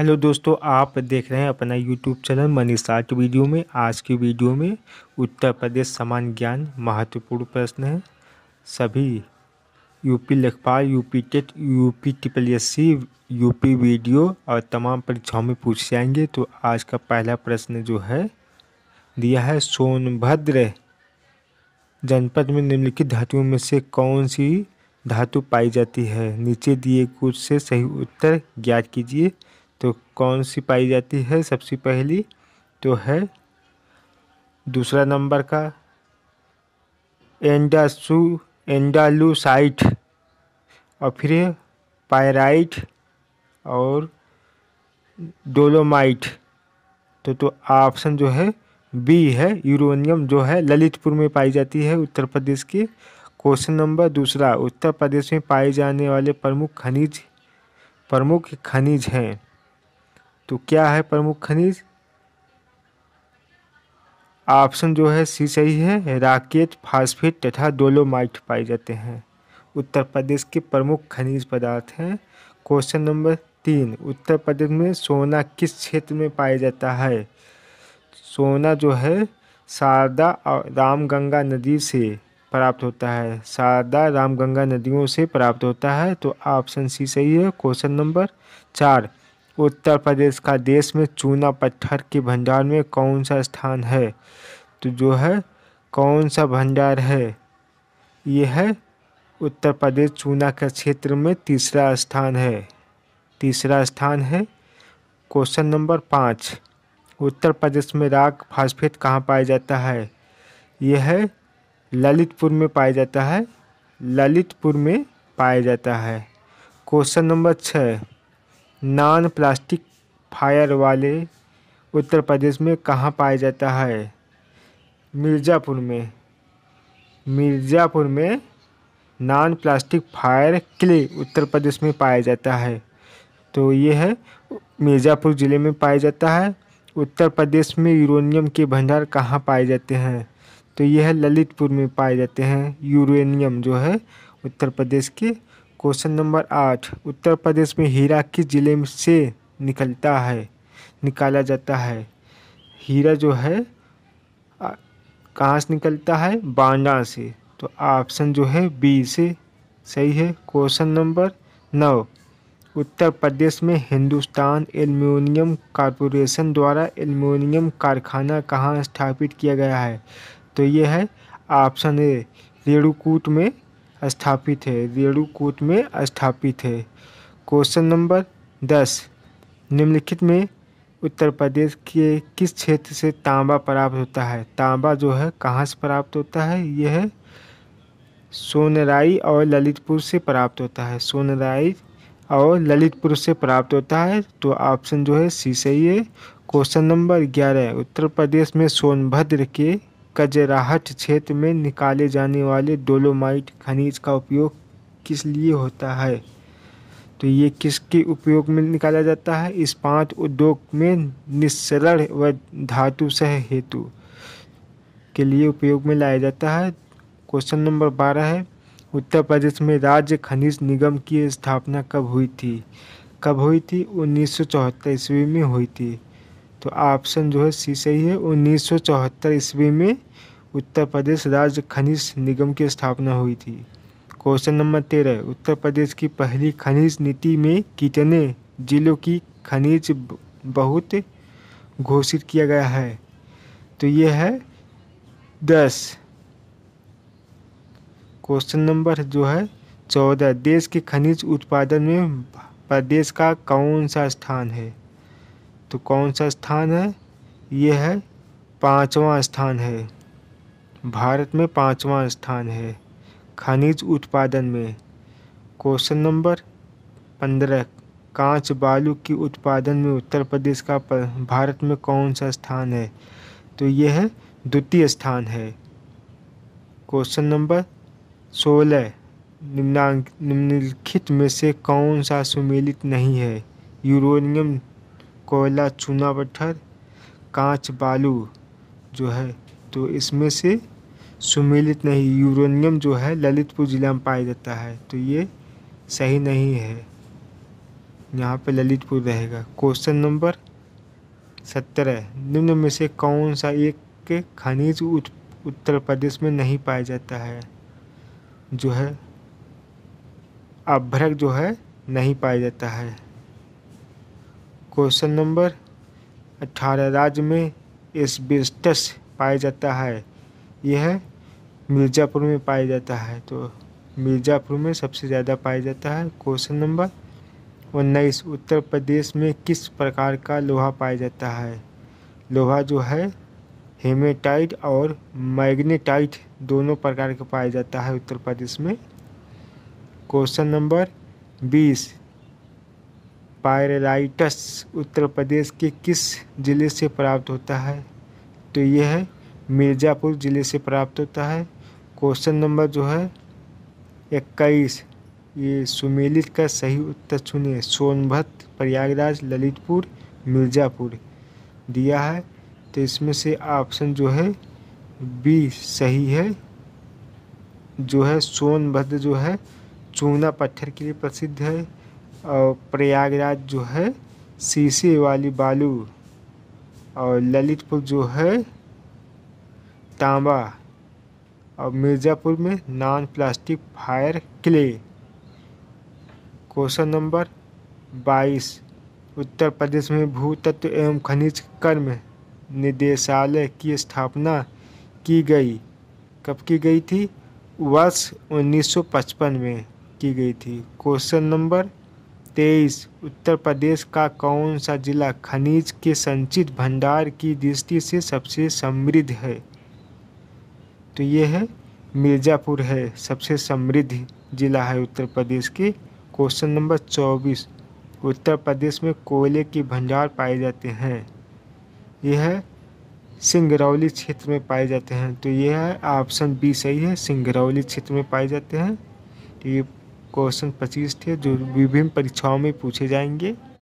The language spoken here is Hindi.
हेलो दोस्तों आप देख रहे हैं अपना यूट्यूब चैनल मनीषा की वीडियो में आज की वीडियो में उत्तर प्रदेश समान ज्ञान महत्वपूर्ण प्रश्न है सभी UP Lekhpal UP TET UP triple S C UP video और तमाम परीक्षाओं में पूछे जाएंगे तो आज का पहला प्रश्न जो है दिया है सोनभद्र जनपद में निम्नलिखित धातुओं में से कौन सी धातु पाई जाती है नीचे दिए कुछ से सही उत्तर ज्ञात कीजिए तो कौन सी पाई जाती है सबसे पहली तो है दूसरा नंबर का एंडासू एंडालूसाइट और फिर पायराइट और डोलोमाइट तो तो ऑप्शन जो है बी है यूरोनियम जो है ललितपुर में पाई जाती है उत्तर प्रदेश के क्वेश्चन नंबर दूसरा उत्तर प्रदेश में पाए जाने वाले प्रमुख खनिज प्रमुख खनिज हैं तो क्या है प्रमुख खनिज ऑप्शन जो है सी सही है राकेट फास्फेट तथा डोलोमाइट पाए जाते हैं उत्तर प्रदेश के प्रमुख खनिज पदार्थ हैं क्वेश्चन नंबर तीन उत्तर प्रदेश में सोना किस क्षेत्र में पाया जाता है सोना जो है शारदा और रामगंगा नदी से प्राप्त होता है शारदा रामगंगा नदियों से प्राप्त होता है तो ऑप्शन सी सही है क्वेश्चन नंबर चार उत्तर प्रदेश का देश में चूना पत्थर के भंडार में कौन सा स्थान है तो जो है कौन सा भंडार है ये है उत्तर प्रदेश चूना के क्षेत्र में तीसरा स्थान है तीसरा स्थान है क्वेश्चन नंबर पाँच उत्तर प्रदेश में राग फास्फेट कहाँ पाया जाता है यह है ललितपुर में पाया जाता है ललितपुर में पाया जाता है क्वेश्चन नंबर छः नॉन प्लास्टिक फायर वाले उत्तर प्रदेश में कहाँ पाया जाता है मिर्ज़ापुर में मिर्ज़ापुर में non plastic fire clay Uttar Pradesh में पाया जाता है तो ये है मिर्ज़ापुर ज़िले में पाया जाता है उत्तर प्रदेश में यूरेनियम के भंडार कहाँ पाए जाते हैं तो यह ललितपुर में पाए जाते हैं यूरेनियम जो है उत्तर प्रदेश के क्वेश्चन नंबर आठ उत्तर प्रदेश में हीरा किस जिले में से निकलता है निकाला जाता है हीरा जो है कहाँ से निकलता है बांडा से तो ऑप्शन जो है बी से सही है क्वेश्चन नंबर नौ उत्तर प्रदेश में हिंदुस्तान एल्युमिनियम कॉरपोरेशन द्वारा एल्युमिनियम कारखाना कहाँ स्थापित किया गया है तो ये है ऑप्शन ए रेणुकूट में स्थापित है रेणुकूट में स्थापित है क्वेश्चन नंबर दस निम्नलिखित में उत्तर प्रदेश के किस क्षेत्र से तांबा प्राप्त होता है तांबा जो है कहाँ से प्राप्त होता है यह है सोनराई और ललितपुर से प्राप्त होता है सोनराई और ललितपुर से प्राप्त होता है तो ऑप्शन जो है सी सही है क्वेश्चन नंबर ग्यारह उत्तर प्रदेश में सोनभद्र के कजराहट क्षेत्र में निकाले जाने वाले डोलोमाइट खनिज का उपयोग किस लिए होता है तो ये किसके उपयोग में निकाला जाता है इस पांच उद्योग में निस्सरण व धातु सह हेतु के लिए उपयोग में लाया जाता है क्वेश्चन नंबर बारह है उत्तर प्रदेश में राज्य खनिज निगम की स्थापना कब हुई थी कब हुई थी उन्नीस सौ ईस्वी में हुई थी तो ऑप्शन जो है सी सही है उन्नीस सौ चौहत्तर ईस्वी में उत्तर प्रदेश राज्य खनिज निगम की स्थापना हुई थी क्वेश्चन नंबर तेरह उत्तर प्रदेश की पहली खनिज नीति में कितने जिलों की खनिज बहुत घोषित किया गया है तो ये है दस क्वेश्चन नंबर जो है चौदह देश के खनिज उत्पादन में प्रदेश का कौन सा स्थान है तो कौन सा स्थान है यह है पाँचवा स्थान है भारत में पाँचवा स्थान है खनिज उत्पादन में क्वेश्चन नंबर पंद्रह कांच बालू की उत्पादन में उत्तर प्रदेश का भारत में कौन सा स्थान है तो यह है द्वितीय स्थान है क्वेश्चन नंबर सोलह निम्नांक निम्नलिखित में से कौन सा सुमेलित नहीं है यूरोनियम कोयला चूना पत्थर कांच बालू जो है तो इसमें से सुमिलित नहीं यूरेनियम जो है ललितपुर ज़िला में पाया जाता है तो ये सही नहीं है यहाँ पे ललितपुर रहेगा क्वेश्चन नंबर सत्रह निम्न में से कौन सा एक खनिज उत्तर प्रदेश में नहीं पाया जाता है जो है अभ्रक जो है नहीं पाया जाता है क्वेश्चन नंबर अठारह राज्य में एस्बेस्टस पाया जाता है यह मिर्ज़ापुर में पाया जाता है तो मिर्ज़ापुर में सबसे ज़्यादा पाया जाता है क्वेश्चन नंबर उन्नीस उत्तर प्रदेश में किस प्रकार का लोहा पाया जाता है लोहा जो है हेमेटाइट और मैग्नेटाइट दोनों प्रकार का पाया जाता है उत्तर प्रदेश में क्वेश्चन नंबर बीस पायरेलाइटस उत्तर प्रदेश के किस ज़िले से प्राप्त होता है तो यह है मिर्ज़ापुर ज़िले से प्राप्त होता है क्वेश्चन नंबर जो है इक्कीस ये सुमेलित का सही उत्तर चुनिए सोनभद्र प्रयागराज ललितपुर मिर्ज़ापुर दिया है तो इसमें से ऑप्शन जो है बी सही है जो है सोनभद्र जो है चूना पत्थर के लिए प्रसिद्ध है और प्रयागराज जो है शीशे वाली बालू और ललितपुर जो है तांबा और मिर्ज़ापुर में non plastic fire clay question number बाईस उत्तर प्रदेश में भू तत्व एवं खनिज कर्म निदेशालय की स्थापना की गई कब की गई थी वर्ष 1955 में की गई थी क्वेश्चन नंबर तेईस उत्तर प्रदेश का कौन सा जिला खनिज के संचित भंडार की दृष्टि से सबसे समृद्ध है तो ये है मिर्ज़ापुर है सबसे समृद्ध जिला है उत्तर प्रदेश के क्वेश्चन नंबर चौबीस उत्तर प्रदेश में कोयले के भंडार पाए जाते हैं यह है सिंगरौली क्षेत्र में पाए जाते हैं तो यह है ऑप्शन बी सही है सिंगरौली क्षेत्र में पाए जाते हैं तो ये क्वेश्चन पच्चीस थे जो विभिन्न परीक्षाओं में पूछे जाएंगे